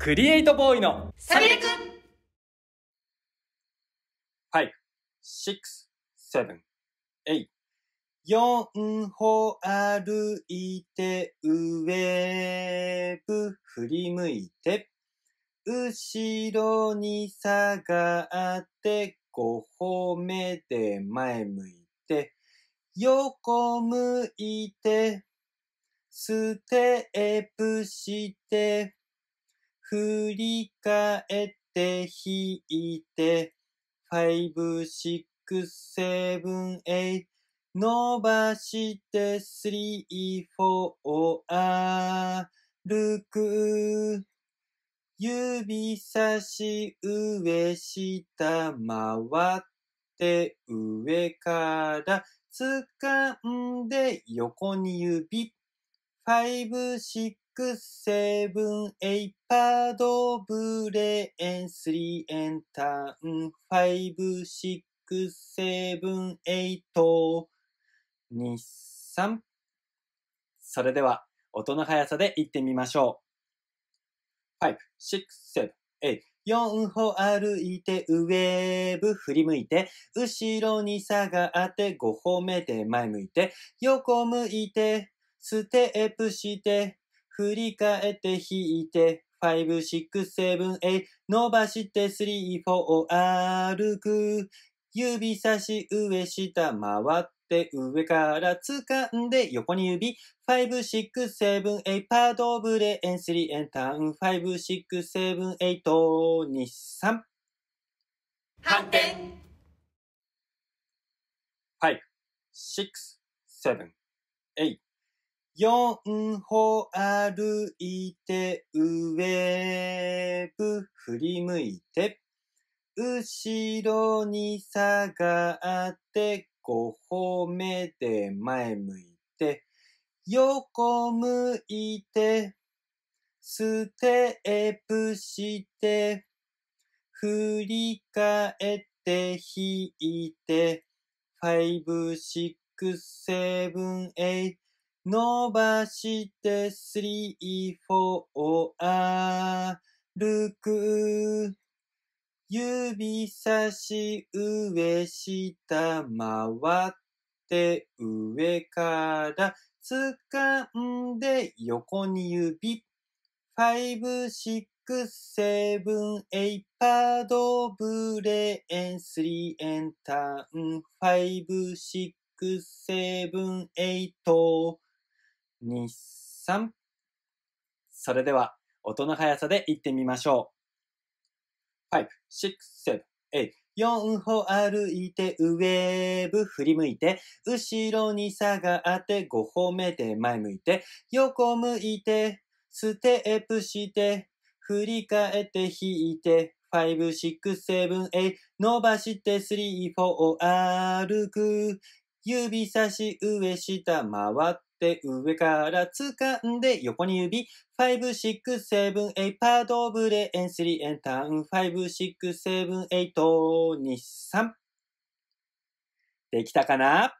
クリエイトボーイのサビレく5、6、7、8。四歩歩いてウェーブ振り向いて後ろに下がって五歩目で前向いて横向いてステップして振り返って引いて、ファイブ、シックス、セブン、エイ、伸ばして、スリー、フォー、ア歩く。指差し、上、下、回って、上から、掴んで、横に指、five, six, seven, eight, パドブレーン、スリーエンターン、five, six, seven, eight, 二、三。それでは、音の速さで行ってみましょう。five, six, seven, eight. 四歩歩いてウェーブ振り向いて、後ろに下がって5歩目で前向いて、横向いてステップして、振り返って引いて、5、6、7、8伸ばして3、4歩く。指差し上下回って上から掴んで横に指。5、6、7、8パードブレーン3エンターン。5、6、7、8、2、3。反転 !5、6、7、8。四歩歩いて上部振り向いて後ろに下がって五歩目で前向いて横向いてステップして振り返って引いて5、6、7、8伸ばしてスリーフォー歩く指差し上下回って上から掴んで横に指5、6、7、8パードブレーンーエンターンンエイト。2、3。それでは、音の速さでいってみましょう。5、6、7、8。4歩歩いてウェーブ振り向いて、後ろに下がって5歩目で前向いて、横向いて、ステップして、振り返って引いて、5、6、7、8伸ばして3、4歩歩く、指差し上下回ってって上から掴んで横に指。5、6、7、8、パードブレーン、3、エンターン。5、6、7、8、2、3。できたかな